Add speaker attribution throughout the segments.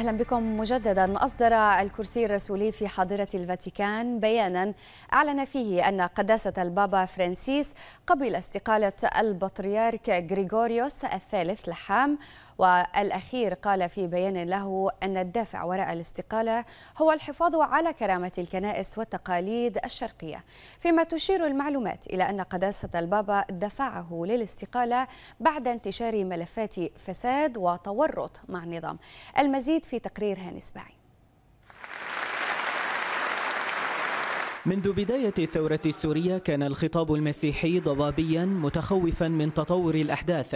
Speaker 1: أهلا بكم مجددا أصدر الكرسي الرسولي في حاضرة الفاتيكان بيانا أعلن فيه أن قداسة البابا فرانسيس قبل استقالة البطريرك غريغوريوس الثالث لحام والأخير قال في بيان له أن الدافع وراء الاستقالة هو الحفاظ على كرامة الكنائس والتقاليد الشرقية فيما تشير المعلومات إلى أن قداسة البابا دفعه للاستقالة بعد انتشار ملفات فساد وتورط مع النظام المزيد في تقرير هاني سباعي
Speaker 2: منذ بداية الثورة السورية كان الخطاب المسيحي ضبابيا متخوفا من تطور الأحداث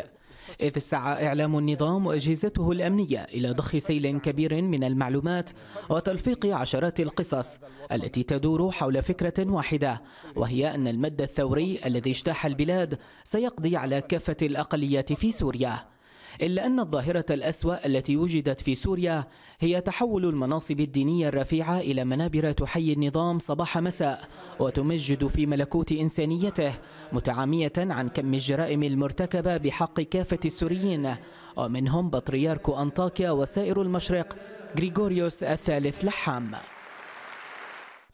Speaker 2: إذ سعى إعلام النظام وأجهزته الأمنية إلى ضخ سيل كبير من المعلومات وتلفيق عشرات القصص التي تدور حول فكرة واحدة وهي أن المد الثوري الذي اجتاح البلاد سيقضي على كافة الأقليات في سوريا إلا أن الظاهرة الأسوأ التي وجدت في سوريا هي تحول المناصب الدينية الرفيعة إلى منابر تحيي النظام صباح مساء وتمجد في ملكوت إنسانيته متعامية عن كم الجرائم المرتكبة بحق كافة السوريين ومنهم بطريرك أنطاكيا وسائر المشرق غريغوريوس الثالث لحام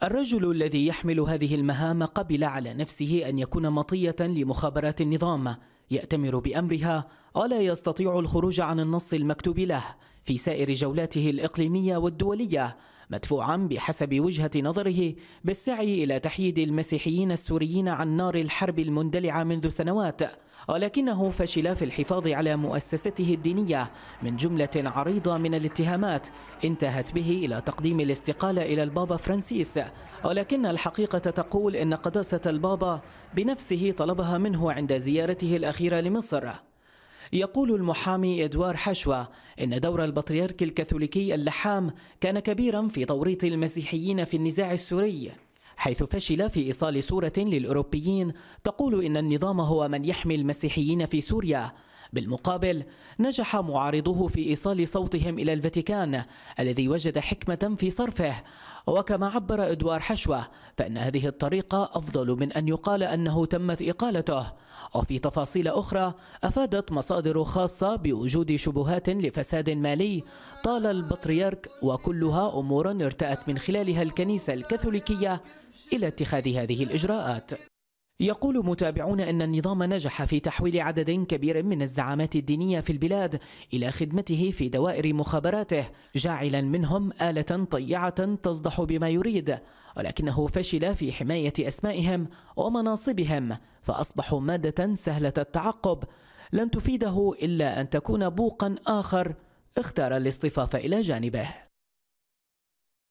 Speaker 2: الرجل الذي يحمل هذه المهام قبل على نفسه أن يكون مطية لمخابرات النظام يأتمر بأمرها ولا يستطيع الخروج عن النص المكتوب له في سائر جولاته الإقليمية والدولية مدفوعا بحسب وجهة نظره بالسعي إلى تحييد المسيحيين السوريين عن نار الحرب المندلعة منذ سنوات ولكنه فشل في الحفاظ على مؤسسته الدينية من جملة عريضة من الاتهامات انتهت به إلى تقديم الاستقالة إلى البابا فرانسيس ولكن الحقيقة تقول إن قداسة البابا بنفسه طلبها منه عند زيارته الأخيرة لمصر يقول المحامي إدوار حشوة إن دور البطريرك الكاثوليكي اللحام كان كبيرا في توريط المسيحيين في النزاع السوري حيث فشل في إيصال صورة للأوروبيين تقول إن النظام هو من يحمي المسيحيين في سوريا بالمقابل نجح معارضوه في إيصال صوتهم إلى الفاتيكان الذي وجد حكمة في صرفه وكما عبر إدوار حشوة فإن هذه الطريقة أفضل من أن يقال أنه تمت إقالته وفي تفاصيل أخرى أفادت مصادر خاصة بوجود شبهات لفساد مالي طال البطريرك وكلها أمور ارتأت من خلالها الكنيسة الكاثوليكية إلى اتخاذ هذه الإجراءات يقول متابعون أن النظام نجح في تحويل عدد كبير من الزعامات الدينية في البلاد إلى خدمته في دوائر مخابراته جاعلا منهم آلة طيعة تصدح بما يريد ولكنه فشل في حماية أسمائهم ومناصبهم فأصبحوا مادة سهلة التعقب لن تفيده إلا أن تكون بوقا آخر اختار الاصطفاف إلى جانبه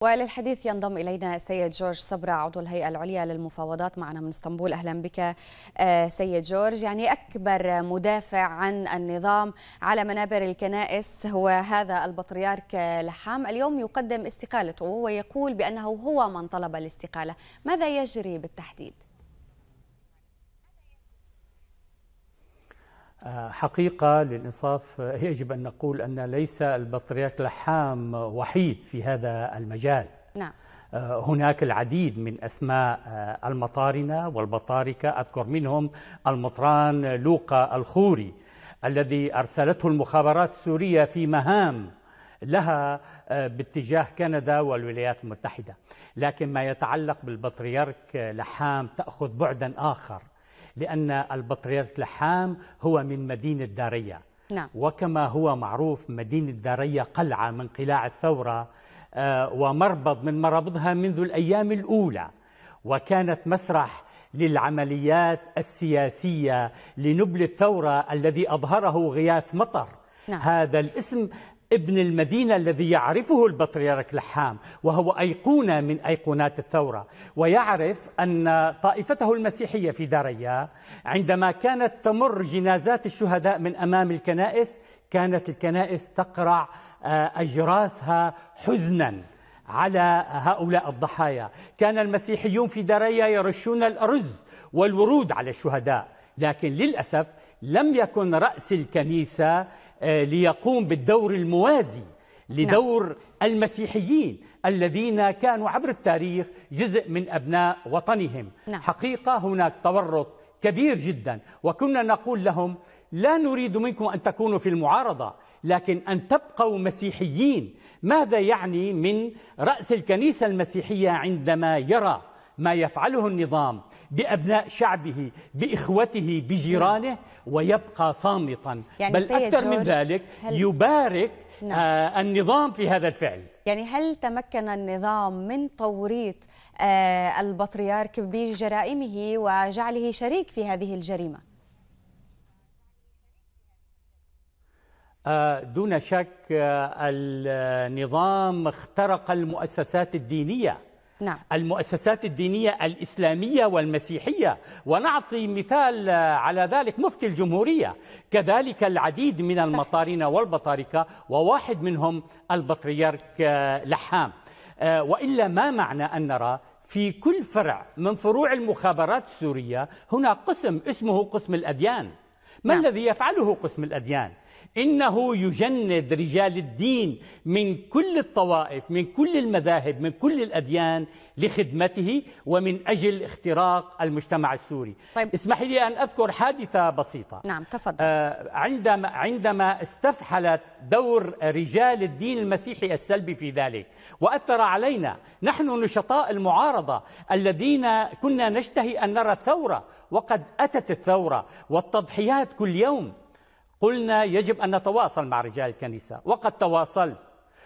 Speaker 1: وللحديث ينضم الينا السيد جورج صبرا عضو الهيئه العليا للمفاوضات معنا من اسطنبول اهلا بك آه، سيد جورج يعني اكبر مدافع عن النظام على منابر الكنائس هو هذا البطريرك لحام اليوم يقدم استقالته ويقول بانه هو من طلب الاستقاله ماذا يجري بالتحديد
Speaker 3: حقيقة للإنصاف يجب أن نقول أن ليس البطريرك لحام وحيد في هذا المجال نعم. آه، هناك العديد من أسماء آه، المطارنة والبطاركة أذكر منهم المطران لوقا الخوري الذي أرسلته المخابرات السورية في مهام لها آه، باتجاه كندا والولايات المتحدة لكن ما يتعلق بالبطريرك لحام تأخذ بعدا آخر لأن البطريرك لحام هو من مدينة دارية نعم. وكما هو معروف مدينة دارية قلعة من قلاع الثورة آه، ومربض من مرابضها منذ الأيام الأولى وكانت مسرح للعمليات السياسية لنبل الثورة الذي أظهره غياث مطر نعم. هذا الاسم ابن المدينة الذي يعرفه البطريرك لحام وهو أيقونة من أيقونات الثورة ويعرف أن طائفته المسيحية في داريا عندما كانت تمر جنازات الشهداء من أمام الكنائس كانت الكنائس تقرع آه، أجراسها حزناً على هؤلاء الضحايا كان المسيحيون في داريا يرشون الأرز والورود على الشهداء لكن للأسف لم يكن رأس الكنيسة آه، ليقوم بالدور الموازي نعم. لدور المسيحيين الذين كانوا عبر التاريخ جزء من أبناء وطنهم نعم. حقيقة هناك تورط كبير جدا وكنا نقول لهم لا نريد منكم أن تكونوا في المعارضة لكن أن تبقوا مسيحيين ماذا يعني من رأس الكنيسة المسيحية عندما يرى ما يفعله النظام بأبناء شعبه بإخوته بجيرانه ويبقى صامتا يعني بل أكثر من ذلك هل... يبارك نعم. آه النظام في هذا الفعل
Speaker 1: يعني هل تمكن النظام من توريط آه البطريرك بجرائمه وجعله شريك في هذه الجريمة؟
Speaker 3: آه، دون شك آه، النظام اخترق المؤسسات الدينيه نعم. المؤسسات الدينية الإسلامية والمسيحية ونعطي مثال آه، على ذلك مفتي الجمهورية كذلك العديد من المطارين والبطاركة وواحد منهم البطريرك آه، لحام آه، وإلا ما معنى أن نرى في كل فرع من فروع المخابرات السورية هنا قسم اسمه قسم الأديان ما نعم. الذي يفعله قسم الأديان إنه يجند رجال الدين من كل الطوائف من كل المذاهب من كل الأديان لخدمته ومن أجل اختراق المجتمع السوري طيب. اسمح لي أن أذكر حادثة بسيطة نعم تفضل آه عندما, عندما استفحلت دور رجال الدين المسيحي السلبي في ذلك وأثر علينا نحن نشطاء المعارضة الذين كنا نشتهي أن نرى الثورة وقد أتت الثورة والتضحيات كل يوم قلنا يجب أن نتواصل مع رجال الكنيسة وقد تواصلت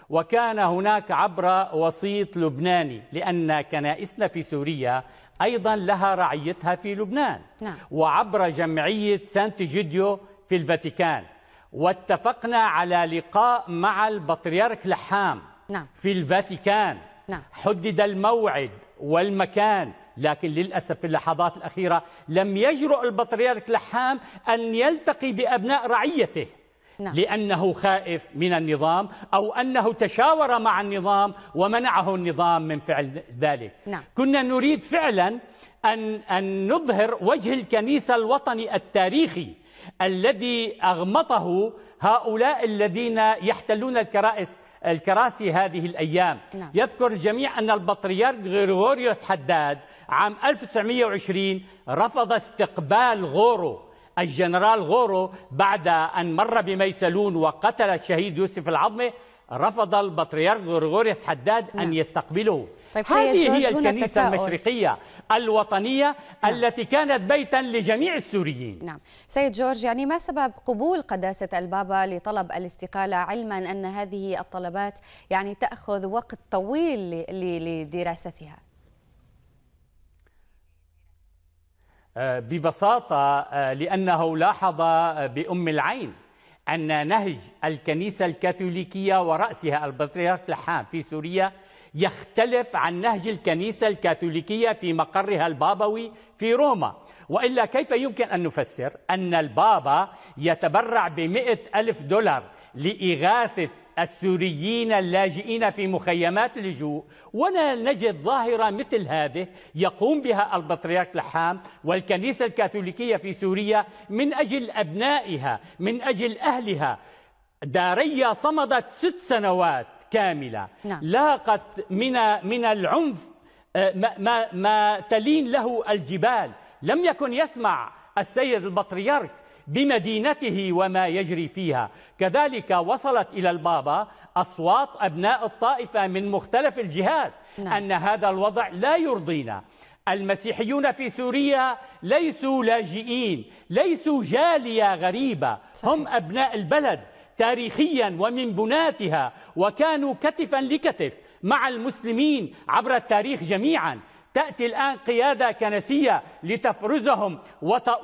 Speaker 3: وكان هناك عبر وسيط لبناني لأن كنائسنا في سوريا أيضا لها رعيتها في لبنان نعم. وعبر جمعية سانت جيديو في الفاتيكان واتفقنا على لقاء مع البطريرك لحام نعم. في الفاتيكان نعم. حدد الموعد والمكان لكن للأسف في اللحظات الأخيرة لم يجرؤ البطريرك لحام أن يلتقي بأبناء رعيته نعم. لأنه خائف من النظام أو أنه تشاور مع النظام ومنعه النظام من فعل ذلك نعم. كنا نريد فعلا أن, أن نظهر وجه الكنيسة الوطني التاريخي الذي أغمطه هؤلاء الذين يحتلون الكرائس الكراسي هذه الأيام نعم. يذكر الجميع أن البطريرك غريغوريوس حداد عام 1920 رفض استقبال غورو الجنرال غورو بعد أن مر بميسلون وقتل الشهيد يوسف العظمي رفض البطريرك غرغوريوس حداد نعم. أن يستقبله طيب هذه هي الكنيسة المشرقية الوطنية نعم. التي كانت بيتا لجميع السوريين
Speaker 1: نعم سيد جورج يعني ما سبب قبول قداسة البابا لطلب الاستقالة علما أن هذه الطلبات يعني تأخذ وقت طويل لدراستها
Speaker 3: آه، ببساطة آه، لأنه لاحظ بأم العين أن نهج الكنيسة الكاثوليكية ورأسها البطريرك لحام في سوريا يختلف عن نهج الكنيسة الكاثوليكية في مقرها البابوي في روما وإلا كيف يمكن أن نفسر أن البابا يتبرع بمئة ألف دولار لإغاثة السوريين اللاجئين في مخيمات اللجوء ولا نجد ظاهرة مثل هذه يقوم بها البطريرك لحام والكنيسة الكاثوليكية في سوريا من أجل أبنائها من أجل أهلها دارية صمدت ست سنوات كاملة نعم. لاقت من من العنف آه، ما, ما, ما تلين له الجبال لم يكن يسمع السيد البطريرك بمدينته وما يجري فيها كذلك وصلت إلى البابا أصوات أبناء الطائفة من مختلف الجهات نعم. أن هذا الوضع لا يرضينا المسيحيون في سوريا ليسوا لاجئين ليسوا جالية غريبة صحيح. هم أبناء البلد تاريخيا ومن بناتها وكانوا كتفا لكتف مع المسلمين عبر التاريخ جميعا تأتي الآن قيادة كنسية لتفرزهم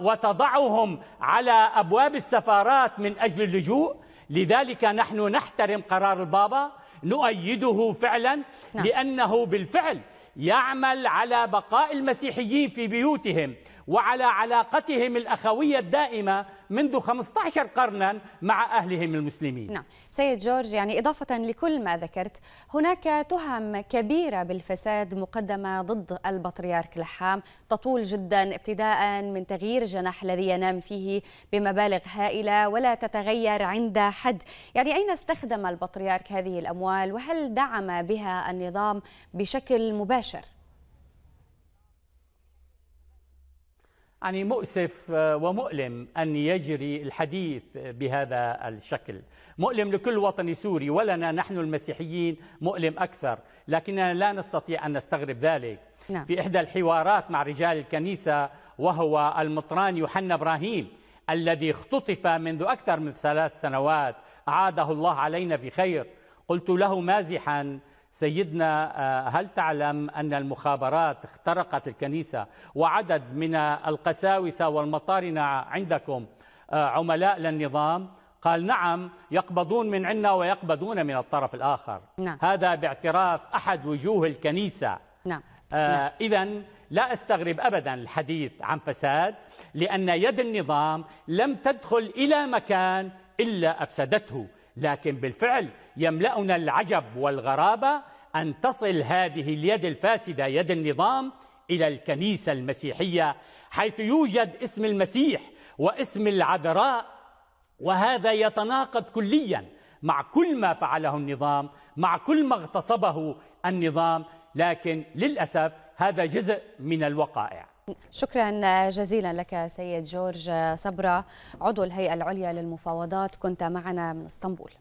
Speaker 3: وتضعهم على أبواب السفارات من أجل اللجوء لذلك نحن نحترم قرار البابا نؤيده فعلا نعم. لأنه بالفعل يعمل على بقاء المسيحيين في بيوتهم وعلى علاقتهم الأخوية الدائمة منذ 15 قرنا مع أهلهم المسلمين
Speaker 1: نعم سيد جورج يعني إضافة لكل ما ذكرت هناك تهم كبيرة بالفساد مقدمة ضد البطريرك لحام تطول جدا ابتداء من تغيير جناح الذي ينام فيه بمبالغ هائلة ولا تتغير عند حد يعني أين استخدم البطريرك هذه الأموال وهل دعم بها النظام بشكل مباشر؟
Speaker 3: يعني مؤسف آه، ومؤلم أن يجري الحديث بهذا الشكل مؤلم لكل وطني سوري ولنا نحن المسيحيين مؤلم أكثر لكننا لا نستطيع أن نستغرب ذلك نعم. في إحدى الحوارات مع رجال الكنيسة وهو المطران يوحنا إبراهيم الذي اختطف منذ أكثر من ثلاث سنوات أعاده الله علينا بخير قلت له مازحا سيدنا آه، هل تعلم أن المخابرات اخترقت الكنيسة وعدد من آه، القساوسة والمطارنة عندكم آه، عملاء للنظام قال نعم يقبضون من عنا ويقبضون من الطرف الآخر نعم. هذا باعتراف أحد وجوه الكنيسة نعم. آه نعم. إذا لا أستغرب أبدا الحديث عن فساد لأن يد النظام لم تدخل إلى مكان إلا أفسدته لكن بالفعل يملأنا العجب والغرابة أن تصل هذه اليد الفاسدة يد النظام إلى الكنيسة المسيحية حيث يوجد اسم المسيح واسم العذراء وهذا يتناقض كليا مع كل ما فعله النظام مع كل ما اغتصبه النظام لكن للأسف هذا جزء من الوقائع
Speaker 1: شكرا جزيلا لك سيد جورج صبرا عضو الهيئة العليا للمفاوضات كنت معنا من اسطنبول